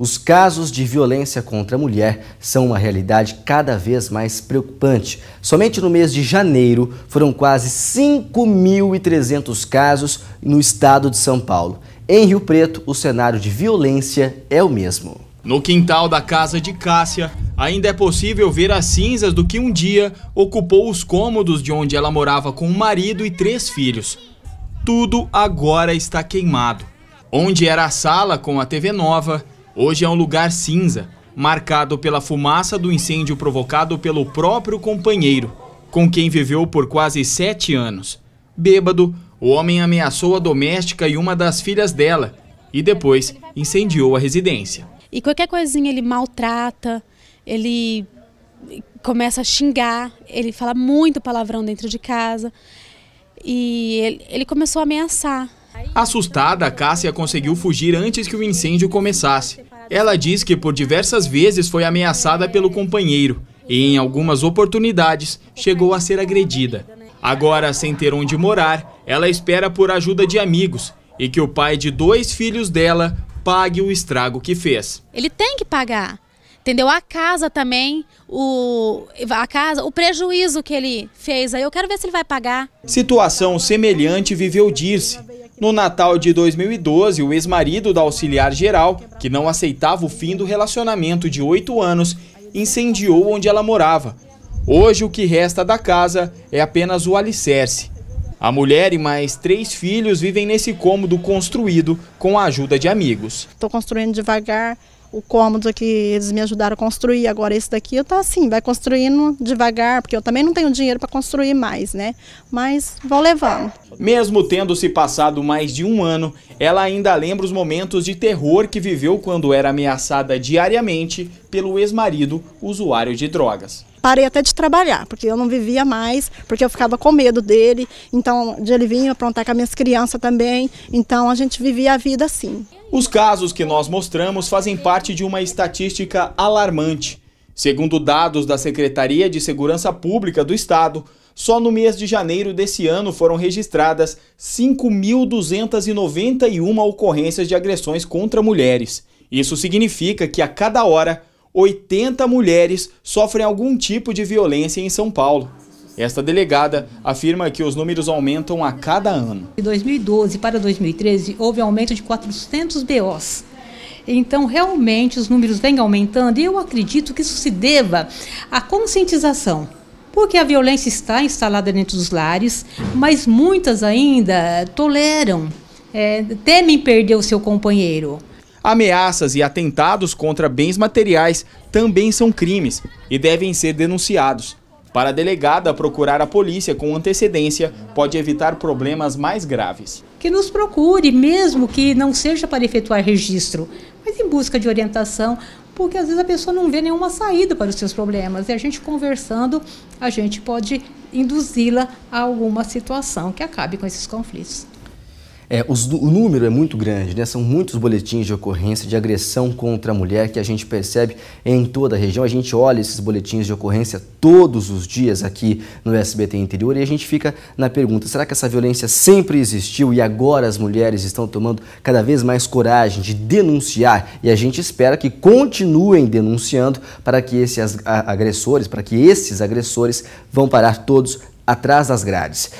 Os casos de violência contra a mulher são uma realidade cada vez mais preocupante. Somente no mês de janeiro foram quase 5.300 casos no estado de São Paulo. Em Rio Preto, o cenário de violência é o mesmo. No quintal da casa de Cássia, ainda é possível ver as cinzas do que um dia ocupou os cômodos de onde ela morava com o um marido e três filhos. Tudo agora está queimado. Onde era a sala com a TV nova, Hoje é um lugar cinza, marcado pela fumaça do incêndio provocado pelo próprio companheiro, com quem viveu por quase sete anos. Bêbado, o homem ameaçou a doméstica e uma das filhas dela e depois incendiou a residência. E qualquer coisinha ele maltrata, ele começa a xingar, ele fala muito palavrão dentro de casa e ele, ele começou a ameaçar. Assustada, Cássia conseguiu fugir antes que o incêndio começasse. Ela diz que por diversas vezes foi ameaçada pelo companheiro e, em algumas oportunidades, chegou a ser agredida. Agora, sem ter onde morar, ela espera por ajuda de amigos e que o pai de dois filhos dela pague o estrago que fez. Ele tem que pagar entendeu? A casa também, o, a casa, o prejuízo que ele fez aí, eu quero ver se ele vai pagar. Situação semelhante viveu Dirce, no Natal de 2012, o ex-marido da auxiliar geral, que não aceitava o fim do relacionamento de oito anos, incendiou onde ela morava. Hoje, o que resta da casa é apenas o alicerce. A mulher e mais três filhos vivem nesse cômodo construído com a ajuda de amigos. Estou construindo devagar o cômodo que eles me ajudaram a construir, agora esse daqui eu tá assim, vai construindo devagar, porque eu também não tenho dinheiro para construir mais, né? Mas vou levando. Mesmo tendo se passado mais de um ano, ela ainda lembra os momentos de terror que viveu quando era ameaçada diariamente pelo ex-marido usuário de drogas parei até de trabalhar, porque eu não vivia mais, porque eu ficava com medo dele, então de ele vir aprontar com as minhas crianças também, então a gente vivia a vida assim. Os casos que nós mostramos fazem parte de uma estatística alarmante. Segundo dados da Secretaria de Segurança Pública do Estado, só no mês de janeiro desse ano foram registradas 5.291 ocorrências de agressões contra mulheres. Isso significa que a cada hora 80 mulheres sofrem algum tipo de violência em São Paulo. Esta delegada afirma que os números aumentam a cada ano. De 2012 para 2013, houve um aumento de 400 BOs. Então, realmente, os números vêm aumentando e eu acredito que isso se deva à conscientização. Porque a violência está instalada dentro dos lares, mas muitas ainda toleram, é, temem perder o seu companheiro. Ameaças e atentados contra bens materiais também são crimes e devem ser denunciados. Para a delegada, procurar a polícia com antecedência pode evitar problemas mais graves. Que nos procure, mesmo que não seja para efetuar registro, mas em busca de orientação, porque às vezes a pessoa não vê nenhuma saída para os seus problemas. E a gente conversando, a gente pode induzi-la a alguma situação que acabe com esses conflitos. É, os, o número é muito grande, né? são muitos boletins de ocorrência de agressão contra a mulher que a gente percebe em toda a região. A gente olha esses boletins de ocorrência todos os dias aqui no SBT Interior e a gente fica na pergunta: será que essa violência sempre existiu e agora as mulheres estão tomando cada vez mais coragem de denunciar? E a gente espera que continuem denunciando para que esses agressores, para que esses agressores vão parar todos atrás das grades.